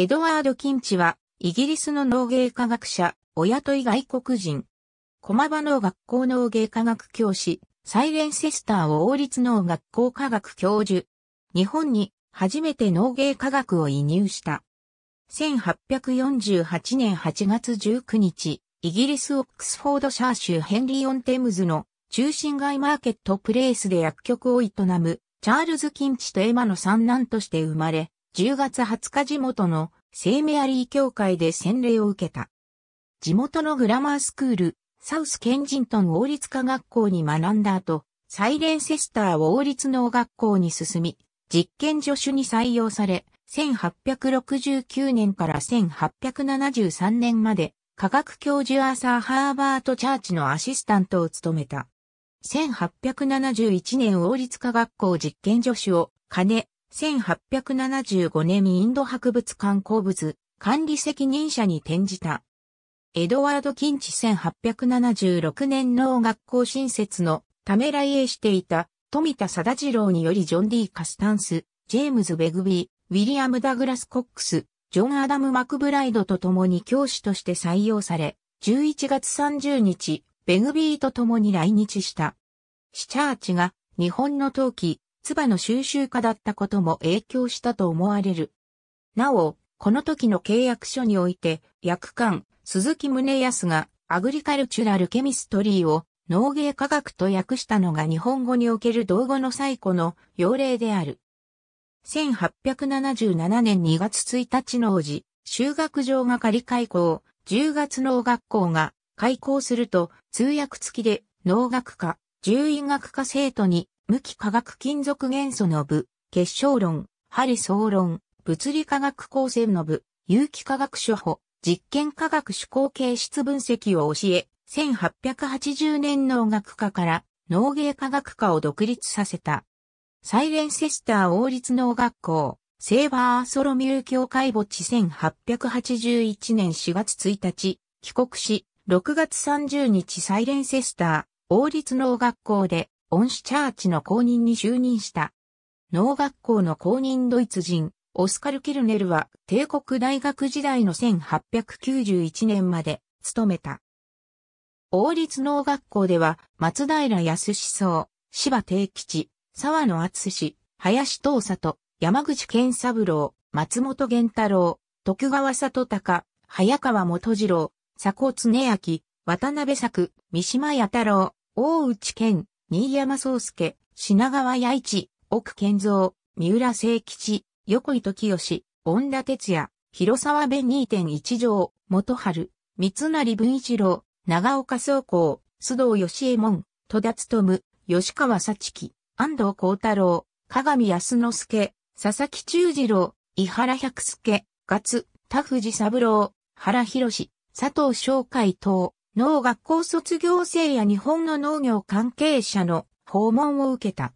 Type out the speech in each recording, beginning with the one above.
エドワード・キンチは、イギリスの農芸科学者、お雇い外国人。駒場農学校農芸科学教師、サイレンセスターを王立農学校科学教授。日本に初めて農芸科学を移入した。1848年8月19日、イギリスオックスフォードシャー州ヘンリーオンテムズの中心街マーケットプレイスで薬局を営むチャールズ・キンチとエマの三男として生まれ、10月20日地元の聖メアリー教会で洗礼を受けた。地元のグラマースクール、サウスケンジントン王立科学校に学んだ後、サイレンセスター王立農学校に進み、実験助手に採用され、1869年から1873年まで、科学教授アーサー・ハーバート・チャーチのアシスタントを務めた。1871年王立科学校実験助手を金、1875年インド博物館鉱物管理責任者に転じた。エドワード・キンチ1876年農学校新設のため来営していた富田貞次郎によりジョン・ディ・カスタンス、ジェームズ・ベグビー、ウィリアム・ダグラス・コックス、ジョン・アダム・マクブライドと共に教師として採用され、11月30日、ベグビーと共に来日した。シチャーチが日本の陶器、唾の収集家だったことも影響したと思われる。なお、この時の契約書において、役官、鈴木宗康が、アグリカルチュラルケミストリーを、農芸科学と訳したのが日本語における道語の最古の要例である。1877年2月1日の王子、修学場が仮開校、10月農学校が開校すると、通訳付きで農学科、獣医学科生徒に無機化学金属元素の部、結晶論、針総論、物理化学構成の部、有機化学処方、実験化学手工形質分析を教え、1880年農学科から農芸科学科を独立させた。サイレンセスター王立農学校、セーバーソロミュー教会墓地1881年4月1日、帰国し、6月30日サイレンセスター王立農学校で恩師チャーチの公認に就任した。農学校の公認ドイツ人、オスカル・キルネルは帝国大学時代の1891年まで勤めた。王立農学校では松平康思想、芝定吉、沢野厚志、林東里、山口健三郎、松本源太郎、徳川里高、早川元次郎、佐古恒明、渡辺作、三島弥太郎、大内健、新山宗介、品川八一、奥健三、三浦聖吉、横井時義、恩田哲也、広沢弁2.1条、元春、三成文一郎、長岡総工、須藤義衛門、戸田勤、吉川幸樹、安藤幸太郎、加賀美康之助、佐々木忠次郎、伊原百助、勝、田藤三郎、原博、佐藤翔海等。農学校卒業生や日本の農業関係者の訪問を受けた。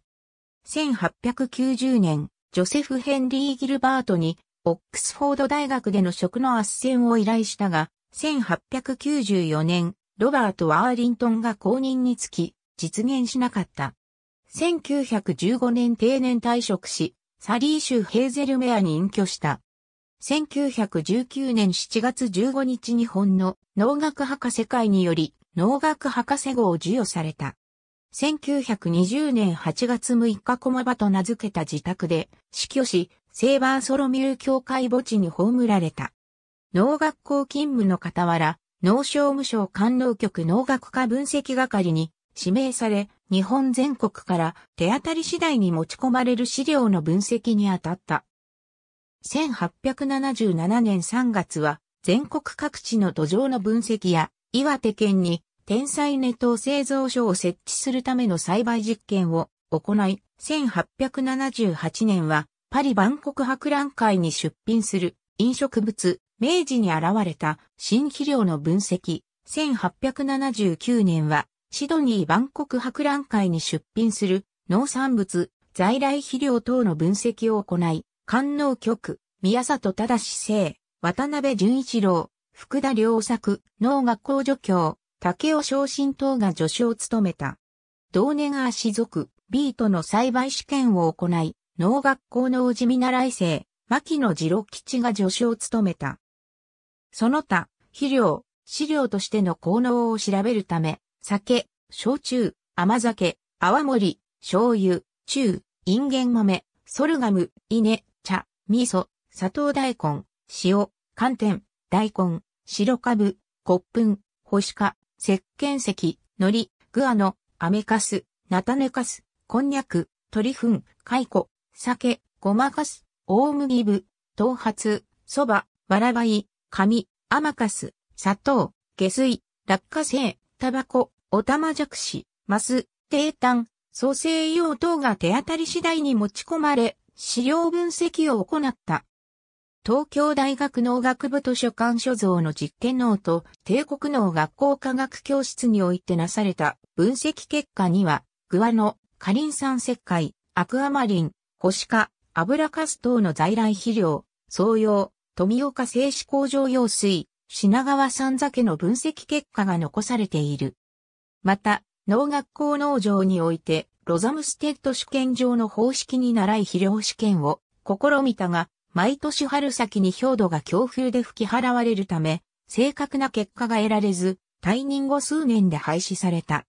1890年、ジョセフ・ヘンリー・ギルバートに、オックスフォード大学での食の圧旋を依頼したが、1894年、ロバート・ワーリントンが公認につき、実現しなかった。1915年定年退職し、サリー州ヘーゼルメアに隠居した。1919年7月15日日本の農学博士会により農学博士号を授与された。1920年8月6日駒場と名付けた自宅で死去し、セーバーソロミュー教会墓地に葬られた。農学校勤務の傍ら、農商務省官能局農学科分析係に指名され、日本全国から手当たり次第に持ち込まれる資料の分析に当たった。1877年3月は全国各地の土壌の分析や岩手県に天才ネト製造所を設置するための栽培実験を行い、1878年はパリ万国博覧会に出品する飲食物、明治に現れた新肥料の分析。1879年はシドニー万国博覧会に出品する農産物、在来肥料等の分析を行い、官能局、宮里忠生、渡辺淳一郎、福田良作、農学校助教、竹尾昇進等が助手を務めた。同年足族、ビートの栽培試験を行い、農学校の宇治見習い生、牧野次郎吉が助手を務めた。その他、肥料、飼料としての効能を調べるため、酒、焼酎、甘酒、泡盛、醤油、中、インゲン豆、ソルガム、稲、茶、味噌、砂糖大根、塩、寒天、大根、白株、骨粉、干しか、石鹸石、海苔、グアノ、アメカス、ナタネカス、こんにゃく、鶏粉、蚕、酒、ごまかす、大麦部、頭髪、蕎麦、わらばい、紙、甘かす、砂糖、下水、落花生、タバコ、お玉じゃくし、マス、低炭、蘇生用等が手当たり次第に持ち込まれ、資料分析を行った。東京大学農学部図書館所蔵の実験脳と帝国農学校科学教室においてなされた分析結果には、グアノ、カリン酸石灰、アクアマリン、コシカ、油カス等の在来肥料、総用、富岡製紙工場用水、品川三酒の分析結果が残されている。また、農学校農場において、ロザムステッド試験場の方式に倣い肥料試験を試みたが、毎年春先に氷土が強風で吹き払われるため、正確な結果が得られず、退任後数年で廃止された。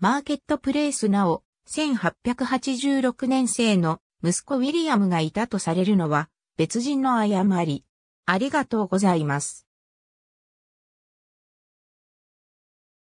マーケットプレイスなお、1886年生の息子ウィリアムがいたとされるのは別人の誤り。ありがとうございます。